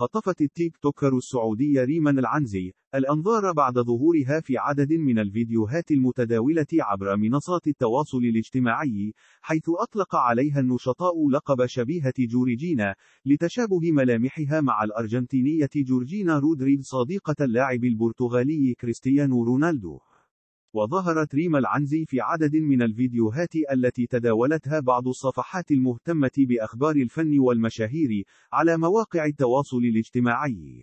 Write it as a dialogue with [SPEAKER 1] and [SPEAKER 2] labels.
[SPEAKER 1] خطفت التيك توكر السعودية ريمان العنزي الأنظار بعد ظهورها في عدد من الفيديوهات المتداولة عبر منصات التواصل الاجتماعي، حيث أطلق عليها النشطاء لقب شبيهة جورجينا، لتشابه ملامحها مع الأرجنتينية جورجينا رودريغ صديقة اللاعب البرتغالي كريستيانو رونالدو. وظهرت ريما العنزي في عدد من الفيديوهات التي تداولتها بعض الصفحات المهتمة بأخبار الفن والمشاهير على مواقع التواصل الاجتماعي